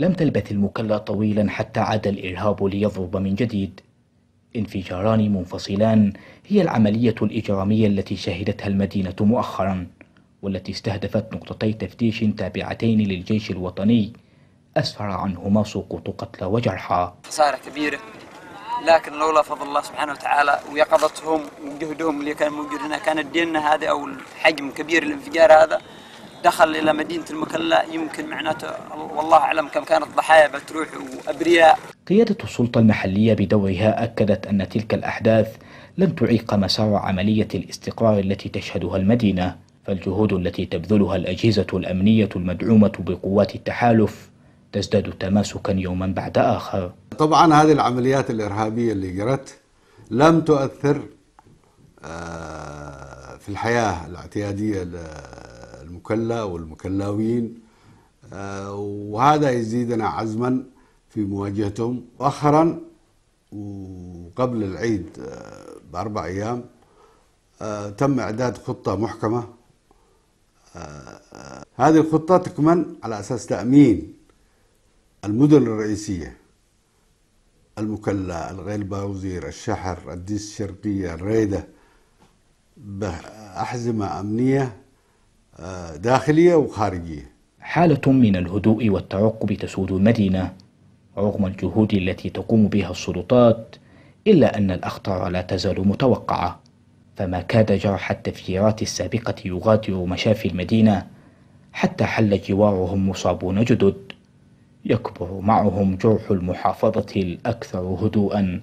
لم تلبث المكلا طويلا حتى عاد الإرهاب ليضرب من جديد انفجاران منفصلان هي العملية الإجرامية التي شهدتها المدينة مؤخرا والتي استهدفت نقطتي تفتيش تابعتين للجيش الوطني أسفر عنهما سقوط قتلى وجرحى خسارة كبيرة لكن لولا فضل الله سبحانه وتعالى ويقظتهم وجهدهم اللي كان موجود هنا كانت ديننا هذا أو الحجم كبير الانفجار هذا دخل إلى مدينة المكلا يمكن معناته والله أعلم كم كانت ضحايا بتروح وأبرياء قيادة السلطة المحلية بدورها أكدت أن تلك الأحداث لن تعيق مسار عملية الاستقرار التي تشهدها المدينة فالجهود التي تبذلها الأجهزة الأمنية المدعومة بقوات التحالف تزداد تماسكا يوما بعد آخر طبعا هذه العمليات الإرهابية اللي جرت لم تؤثر آه، في الحياة الاعتيادية المكلا والمكلاوين آه، وهذا يزيدنا عزما في مواجهتهم مؤخرا وقبل العيد آه، بأربع أيام آه، تم إعداد خطة محكمة هذه الخطة تكمن على أساس تأمين المدن الرئيسية المكلا الغير باوزير الشحر الديس الشرقية الريدة بأحزمة أمنية داخلية وخارجية حالة من الهدوء والتعقب تسود المدينة رغم الجهود التي تقوم بها السلطات إلا أن الأخطار لا تزال متوقعة فما كاد جرح التفجيرات السابقة يغادر مشافي المدينة حتى حل جوارهم مصابون جدد يكبر معهم جرح المحافظة الأكثر هدوءا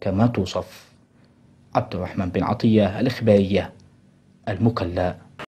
كما توصف عبد الرحمن بن عطية الإخبارية المكلأ